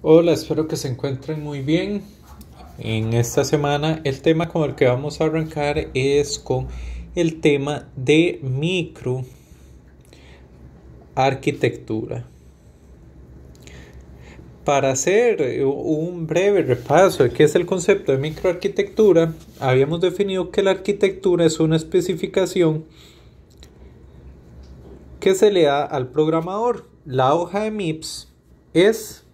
Hola, espero que se encuentren muy bien. En esta semana el tema con el que vamos a arrancar es con el tema de micro arquitectura. Para hacer un breve repaso de qué es el concepto de microarquitectura, habíamos definido que la arquitectura es una especificación que se le da al programador. La hoja de MIPS es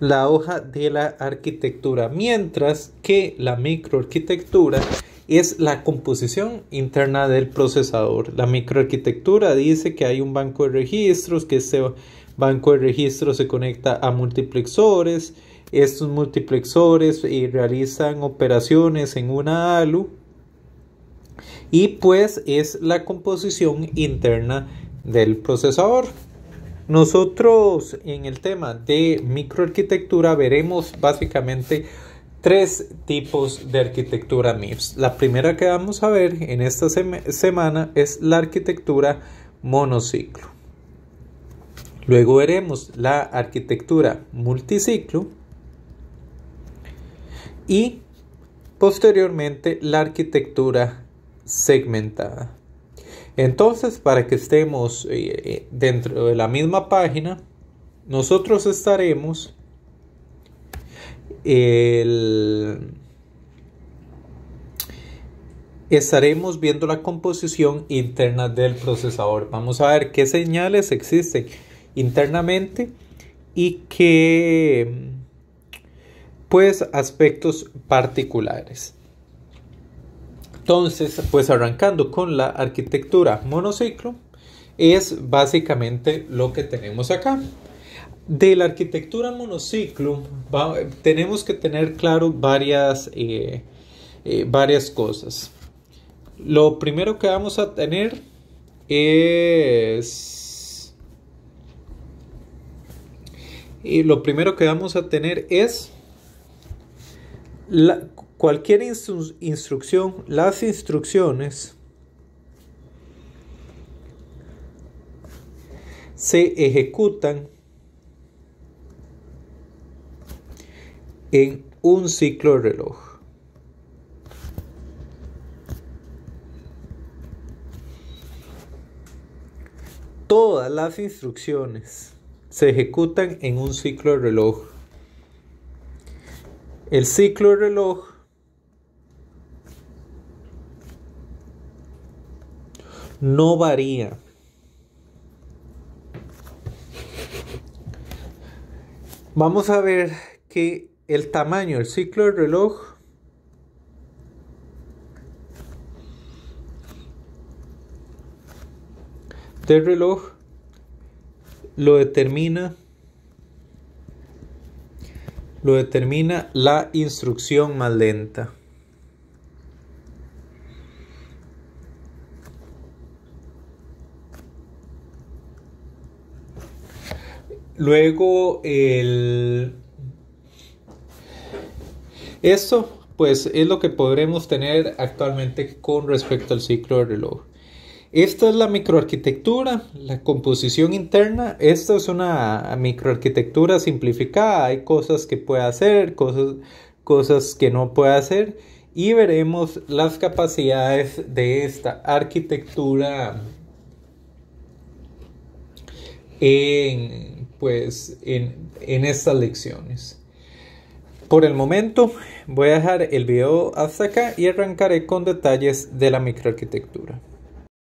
la hoja de la arquitectura, mientras que la microarquitectura es la composición interna del procesador. La microarquitectura dice que hay un banco de registros, que ese banco de registros se conecta a multiplexores, estos multiplexores eh, realizan operaciones en una ALU y pues es la composición interna del procesador. Nosotros en el tema de microarquitectura veremos básicamente tres tipos de arquitectura MIPS. La primera que vamos a ver en esta semana es la arquitectura monociclo. Luego veremos la arquitectura multiciclo y posteriormente la arquitectura segmentada. Entonces, para que estemos eh, eh, dentro de la misma página, nosotros estaremos estaremos viendo la composición interna del procesador. Vamos a ver qué señales existen internamente y qué pues aspectos particulares. Entonces, pues arrancando con la arquitectura monociclo, es básicamente lo que tenemos acá. De la arquitectura monociclo tenemos que tener claro varias, eh, eh, varias cosas. Lo primero que vamos a tener es... Y eh, lo primero que vamos a tener es la, cualquier instrucción, las instrucciones se ejecutan en un ciclo de reloj. Todas las instrucciones se ejecutan en un ciclo de reloj. El ciclo de reloj no varía. Vamos a ver que el tamaño, el ciclo del reloj del reloj lo determina lo determina la instrucción más lenta. Luego, esto pues es lo que podremos tener actualmente con respecto al ciclo de reloj. Esta es la microarquitectura, la composición interna. Esta es una microarquitectura simplificada. Hay cosas que puede hacer, cosas, cosas que no puede hacer. Y veremos las capacidades de esta arquitectura en, pues, en, estas lecciones. Por el momento voy a dejar el video hasta acá y arrancaré con detalles de la microarquitectura.